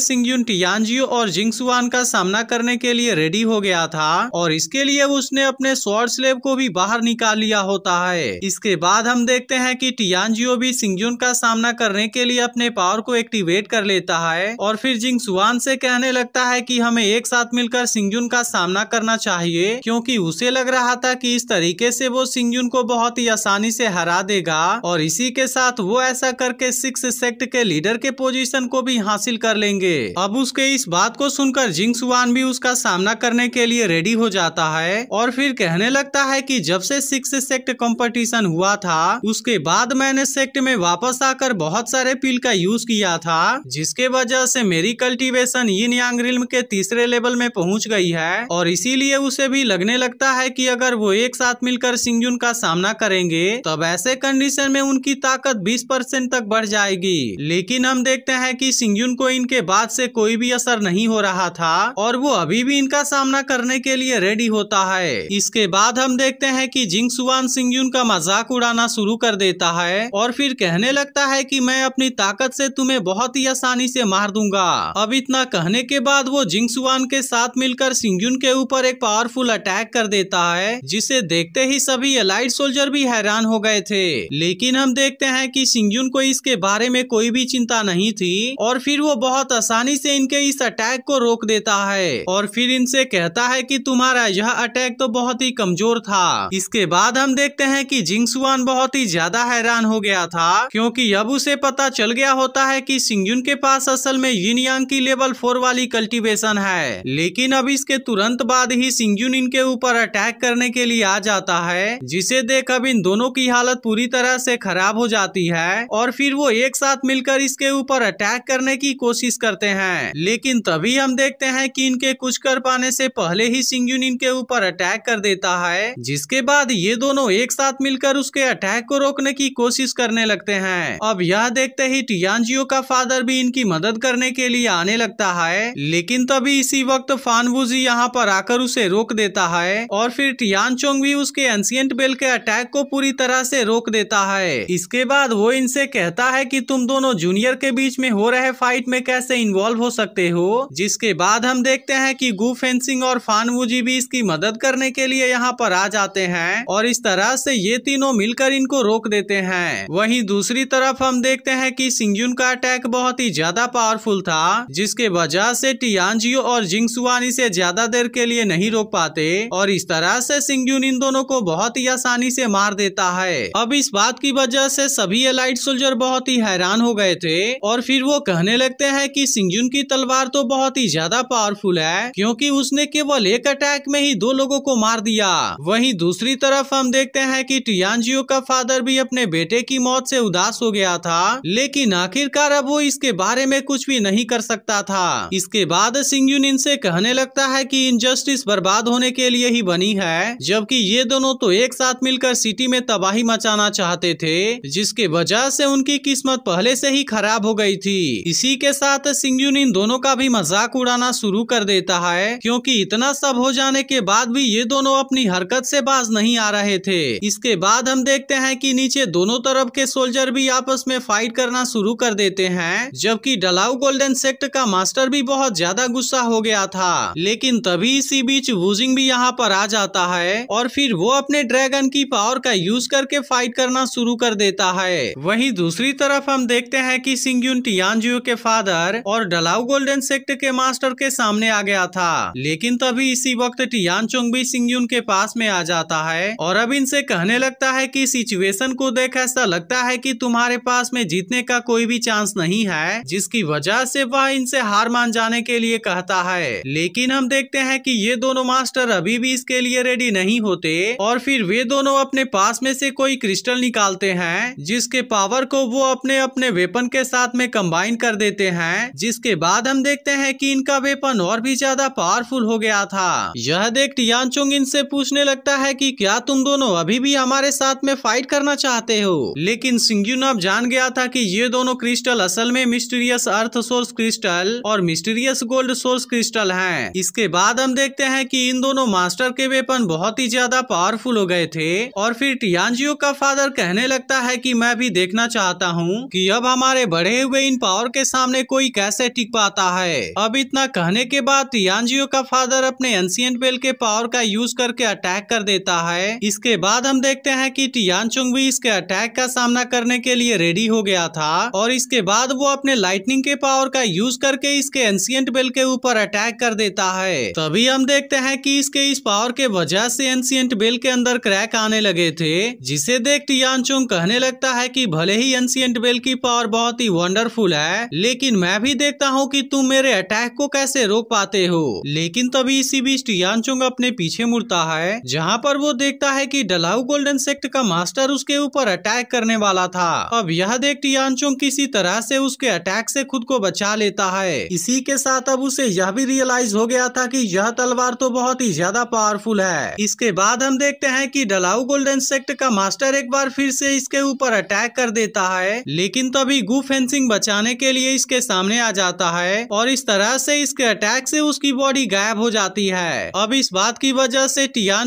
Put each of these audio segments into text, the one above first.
सिंगयुन टियांजियो और जिंगसुआन का सामना करने के लिए रेडी हो गया था और इसके लिए उसने अपने शॉर्ट स्लेब को भी बाहर निकाल लिया होता है इसके बाद हम देखते हैं कि टियांजियो भी सिंगयुन का सामना करने के लिए अपने पावर को एक्टिवेट कर लेता है और फिर जिंगसुआन से कहने लगता है कि हमें एक साथ मिलकर सिंगयुन का सामना करना चाहिए क्योंकि उसे लग रहा था कि इस तरीके से वो सिंगयुन को बहुत ही आसानी से हरा देगा और इसी के साथ वो ऐसा करके सिक्स सेक्ट के लीडर के पोजीशन को भी हासिल कर लेंगे जाएंगे अब उसके इस बात को सुनकर सुवान भी उसका सामना करने के लिए रेडी हो जाता है और फिर कहने लगता है कि जब से सिक्स सेक्ट कंपटीशन हुआ था उसके बाद मैंने सेक्ट में वापस आकर बहुत सारे पिल का यूज किया था जिसके वजह से मेरी कल्टिवेशन इन यांग रिल्म के तीसरे लेवल में पहुँच गई है और इसीलिए उसे भी लगने लगता है की अगर वो एक साथ मिलकर सिंगजुन का सामना करेंगे तब ऐसे कंडीशन में उनकी ताकत 20 परसेंट तक बढ़ जाएगी लेकिन हम देखते हैं कि सिंगजुन को इनके बाद से कोई भी असर नहीं हो रहा था और वो अभी भी इनका सामना करने के लिए रेडी होता है इसके बाद हम देखते हैं कि जिंग सुवान सिंह यून का मजाक उड़ाना शुरू कर देता है और फिर कहने लगता है कि मैं अपनी ताकत से तुम्हें बहुत ही आसानी से मार दूंगा अब इतना कहने के बाद वो जिंग सुवान के साथ मिलकर सिंह के ऊपर एक पावरफुल अटैक कर देता है जिसे देखते ही सभी अलाइड सोल्जर भी हैरान हो गए थे लेकिन हम देखते हैं की सिंह को इसके बारे में कोई भी चिंता नहीं थी और फिर वो बहुत आसानी से इनके इस अटैक को रोक देता है और फिर इनसे कहता है कि तुम्हारा यह अटैक तो बहुत ही कमजोर था इसके बाद हम देखते हैं कि जिंगसुआन बहुत ही ज्यादा हैरान हो गया था क्योंकि अब उसे पता चल गया होता है कि सिंगयुन के पास असल में यूनियांग की लेवल फोर वाली कल्टिवेशन है लेकिन अब इसके तुरंत बाद ही सिंगयुन इनके ऊपर अटैक करने के लिए आ जाता है जिसे देख अब इन दोनों की हालत पूरी तरह से खराब हो जाती है और फिर वो एक साथ मिलकर इसके ऊपर अटैक करने की कोशिश कर करते हैं लेकिन तभी हम देखते हैं कि इनके कुछ कर पाने से पहले ही सिंग इनके ऊपर अटैक कर देता है जिसके बाद ये दोनों एक साथ मिलकर उसके अटैक को रोकने की कोशिश करने लगते हैं अब यह देखते ही टियांजियो का फादर भी इनकी मदद करने के लिए आने लगता है लेकिन तभी इसी वक्त फानबूजी यहाँ पर आकर उसे रोक देता है और फिर टियान चोंग भी उसके एंसियंट बेल के अटैक को पूरी तरह से रोक देता है इसके बाद वो इनसे कहता है कि तुम दोनों जूनियर के बीच में हो रहे फाइट में कैसे इन्वॉल्व हो सकते हो जिसके बाद हम देखते हैं कि गु फेंसिंग और फानवूजी भी इसकी मदद करने के लिए यहाँ पर आ जाते हैं और इस तरह से ये तीनों मिलकर इनको रोक देते हैं वहीं दूसरी तरफ हम देखते हैं कि सिंगयुन का अटैक बहुत ही ज्यादा पावरफुल था जिसके वजह से टियांजियो और जिंगसुआन इसे ज्यादा देर के लिए नहीं रोक पाते और इस तरह से सिंगयुन इन दोनों को बहुत ही आसानी से मार देता है अब इस बात की वजह से सभी एलाइट सोल्जर बहुत ही हैरान हो गए थे और फिर वो कहने लगते हैं कि कि सिंगजुन की तलवार तो बहुत ही ज्यादा पावरफुल है क्योंकि उसने केवल एक अटैक में ही दो लोगों को मार दिया वहीं दूसरी तरफ हम देखते हैं कि टियांजियो का फादर भी अपने बेटे की मौत से उदास हो गया था लेकिन आखिरकार अब वो इसके बारे में कुछ भी नहीं कर सकता था इसके बाद सिंगजुन इनसे कहने लगता है की इनजस्टिस बर्बाद होने के लिए ही बनी है जबकि ये दोनों तो एक साथ मिलकर सिटी में तबाही मचाना चाहते थे जिसके वजह से उनकी किस्मत पहले से ही खराब हो गई थी इसी के साथ सिंगयून इन दोनों का भी मजाक उड़ाना शुरू कर देता है क्योंकि इतना सब हो जाने के बाद भी ये दोनों अपनी हरकत से बाज नहीं आ रहे थे इसके बाद हम देखते हैं कि नीचे दोनों तरफ के सोल्जर भी आपस में फाइट करना शुरू कर देते हैं जबकि डलाउ गोल्डन सेक्ट का मास्टर भी बहुत ज्यादा गुस्सा हो गया था लेकिन तभी इसी बीच वूजिंग भी यहाँ पर आ जाता है और फिर वो अपने ड्रैगन की पावर का यूज करके फाइट करना शुरू कर देता है वही दूसरी तरफ हम देखते हैं कि सिंगयून टियानजियो के फादर और डलाउ गोल्डन सेक्ट के मास्टर के सामने आ गया था लेकिन तभी इसी वक्त टियान चुंग भी सिंगयून के पास में आ जाता है और अब इनसे कहने लगता है कि सिचुएशन को देख ऐसा लगता है कि तुम्हारे पास में जीतने का कोई भी चांस नहीं है जिसकी वजह से वह इनसे हार मान जाने के लिए कहता है लेकिन हम देखते हैं कि ये दोनों मास्टर अभी भी इसके लिए रेडी नहीं होते और फिर वे दोनों अपने पास में से कोई क्रिस्टल निकालते हैं जिसके पावर को वो अपने अपने वेपन के साथ में कंबाइन कर देते हैं जिसके बाद हम देखते हैं कि इनका वेपन और भी ज्यादा पावरफुल हो गया था यह देख टियानचोंग इनसे पूछने लगता है कि क्या तुम दोनों अभी भी हमारे साथ में फाइट करना चाहते हो लेकिन अब जान गया था की ये दोनों क्रिस्टल असल में मिस्टीरियस अर्थ सोर्स क्रिस्टल और मिस्टीरियस गोल्ड सोर्स क्रिस्टल है इसके बाद हम देखते हैं की इन दोनों मास्टर के वेपन बहुत ही ज्यादा पावरफुल हो गए थे और फिर टियानजियो का फादर कहने लगता है कि मैं भी देखना चाहता हूँ कि अब हमारे बढ़े हुए इन पावर के सामने कोई कैसे टिक पाता है अब इतना कहने के बाद यांजियो का फादर अपने एंसियंट बेल के पावर का यूज करके अटैक कर देता है इसके बाद हम देखते हैं कि टियानचुंग भी इसके अटैक का सामना करने के लिए रेडी हो गया था और इसके बाद वो अपने लाइटनिंग के पावर का यूज करके इसके एंसियंट बेल के ऊपर अटैक कर देता है तभी हम देखते हैं कि इसके इस पावर के वजह से एंसियंट बेल के अंदर क्रैक आने लगे थे जिसे देख टियानचुंग कहने लगता है की भले ही एंसियंट बेल की पावर बहुत ही वंडरफुल है लेकिन मैं भी भी देखता हूँ कि तुम मेरे अटैक को कैसे रोक पाते हो लेकिन तभी इसी बीच टियांचुंग अपने पीछे मुड़ता है जहाँ पर वो देखता है कि डलाऊ गोल्डन सेक्ट का मास्टर उसके ऊपर अटैक करने वाला था अब यह देख टियांचुंग किसी तरह से उसके अटैक से खुद को बचा लेता है इसी के साथ अब उसे यह भी रियलाइज हो गया था की यह तलवार तो बहुत ही ज्यादा पावरफुल है इसके बाद हम देखते हैं की डलाऊ गोल्डन सेक्ट का मास्टर एक बार फिर से इसके ऊपर अटैक कर देता है लेकिन तभी गु फेंसिंग बचाने के लिए इसके सामने आ जाता है और इस तरह से इसके अटैक से उसकी बॉडी गायब हो जाती है अब इस बात की वजह से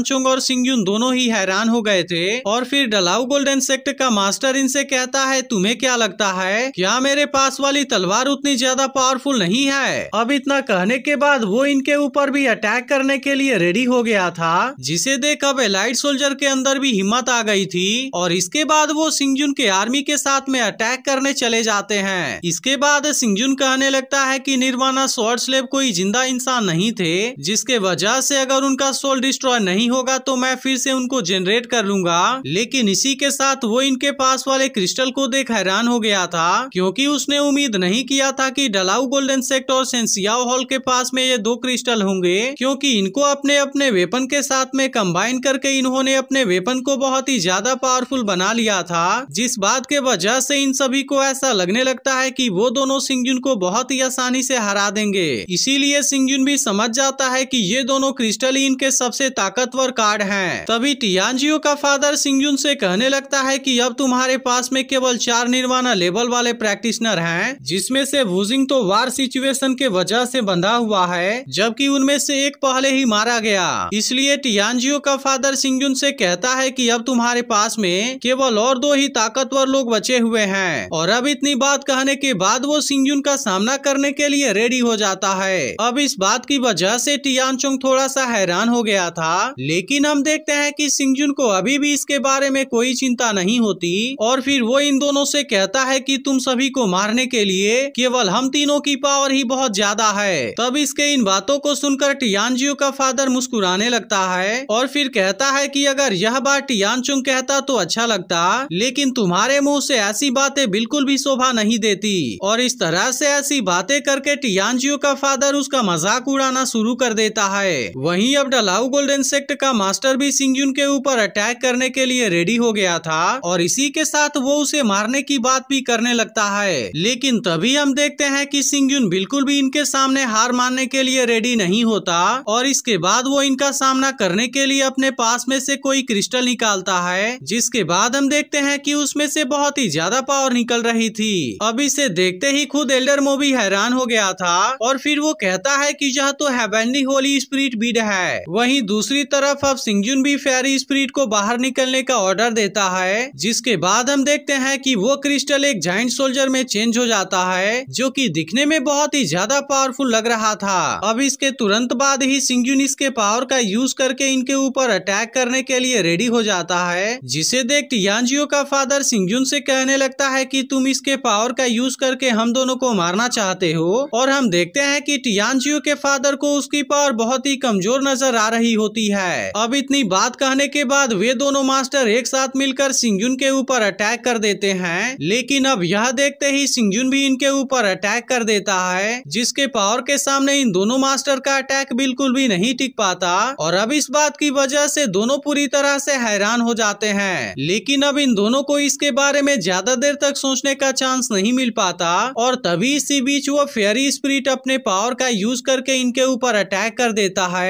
चुंग और सिंगयुन दोनों ही हैरान हो गए थे और फिर डलाऊ गोल्डन सेक्ट का मास्टर इनसे कहता है तुम्हे क्या लगता है क्या मेरे पास वाली तलवार उतनी ज्यादा पावरफुल नहीं है अब इतना कहने के बाद वो इनके ऊपर भी अटैक करने के लिए रेडी हो गया था जिसे देख अब एलाइट सोल्जर के अंदर भी हिम्मत आ गई थी और इसके बाद वो सिंगजुन के आर्मी के साथ में अटैक करने चले जाते हैं इसके बाद सिंगजुन का कहने लगता है कि निर्वाणा निर्माणा स्लेब कोई जिंदा इंसान नहीं थे जिसके वजह से अगर उनका सोल डिस्ट्रॉय नहीं होगा तो मैं फिर से उनको जनरेट कर लूंगा लेकिन इसी के साथ वो इनके पास वाले क्रिस्टल को देख हैरान हो गया था क्योंकि उसने उम्मीद नहीं किया था कि डलाऊ गोल्डन सेक्ट और सेंसियाओ हॉल के पास में ये दो क्रिस्टल होंगे क्योंकि इनको अपने अपने वेपन के साथ में कंबाइन करके इन्होंने अपने वेपन को बहुत ही ज्यादा पावरफुल बना लिया था जिस बात के वजह से इन सभी को ऐसा लगने लगता है कि वो दोनों सिंगजून को बहुत ही आसानी से हरा देंगे इसीलिए सिंगयुन भी समझ जाता है कि ये दोनों क्रिस्टल इनके सबसे ताकतवर कार्ड हैं। तभी टियानजियो का फादर सिंगयुन से कहने लगता है कि अब तुम्हारे पास में केवल चार निर्वाणा लेवल वाले प्रैक्टिशनर हैं जिसमें से वुजिंग तो वार सिचुएशन के वजह से बंधा हुआ है जबकि उनमें से एक पहले ही मारा गया इसलिए टियानजियो का फादर सिंगयुन से कहता है कि अब तुम्हारे पास में केवल और दो ही ताकतवर लोग बचे हुए हैं और अब इतनी बात कहने के बाद वो सिंगयुन का का सामना करने के लिए रेडी हो जाता है अब इस बात की वजह से चुंग थोड़ा सा हैरान हो गया था लेकिन हम देखते हैं कि सिंगजुन को अभी भी इसके बारे में कोई चिंता नहीं होती और फिर वो इन दोनों से कहता है कि तुम सभी को मारने के लिए केवल हम तीनों की पावर ही बहुत ज्यादा है तब इसके इन बातों को सुनकर टियानजियो का फादर मुस्कुराने लगता है और फिर कहता है की अगर यह बात टियानचुंग कहता तो अच्छा लगता लेकिन तुम्हारे मुँह ऐसी ऐसी बातें बिल्कुल भी शोभा नहीं देती और इस तरह से से ऐसी बातें करके टियांजियो का फादर उसका मजाक उड़ाना शुरू कर देता है वहीं अब डलाउ गोल्डन सेक्ट का मास्टर भी सिंगयून के ऊपर अटैक करने के लिए रेडी हो गया था और इसी के साथ वो उसे मारने की बात भी करने लगता है लेकिन तभी हम देखते हैं कि सिंगयून बिल्कुल भी इनके सामने हार मानने के लिए रेडी नहीं होता और इसके बाद वो इनका सामना करने के लिए अपने पास में से कोई क्रिस्टल निकालता है जिसके बाद हम देखते हैं कि उसमें से बहुत ही ज्यादा पावर निकल रही थी अब इसे देखते ही खुद एल्डर सुनकर मोबी हैरान हो गया था और फिर वो कहता है कि यह तो हैवेनली होली स्प्रिट बीड है वहीं दूसरी तरफ अब सिंगजुन भी फेरी स्प्रिट को बाहर निकलने का ऑर्डर देता है जिसके बाद हम देखते हैं कि वो क्रिस्टल एक जाइंट सोल्जर में चेंज हो जाता है जो कि दिखने में बहुत ही ज्यादा पावरफुल लग रहा था अब इसके तुरंत बाद ही सिंगजुन इसके पावर का यूज करके इनके ऊपर अटैक करने के लिए रेडी हो जाता है जिसे देख टियांजियो का फादर सिंगजुन से कहने लगता है की तुम इसके पावर का यूज करके हम दोनों को मारना चाहते हो और हम देखते हैं कि टियांजियो के फादर को उसकी पावर बहुत ही कमजोर नजर आ रही होती है अब इतनी बात कहने के बाद वे दोनों मास्टर एक साथ मिलकर सिंगजुन के ऊपर अटैक कर देते हैं लेकिन अब यह देखते ही सिंगजुन भी इनके ऊपर अटैक कर देता है जिसके पावर के सामने इन दोनों मास्टर का अटैक बिल्कुल भी नहीं टिक पाता और अब इस बात की वजह से दोनों पूरी तरह से हैरान हो जाते हैं लेकिन अब इन दोनों को इसके बारे में ज्यादा देर तक सोचने का चांस नहीं मिल पाता और तभी इसी बीच वो फेयरी स्प्रिट अपने पावर का यूज करके इनके ऊपर अटैक कर देता है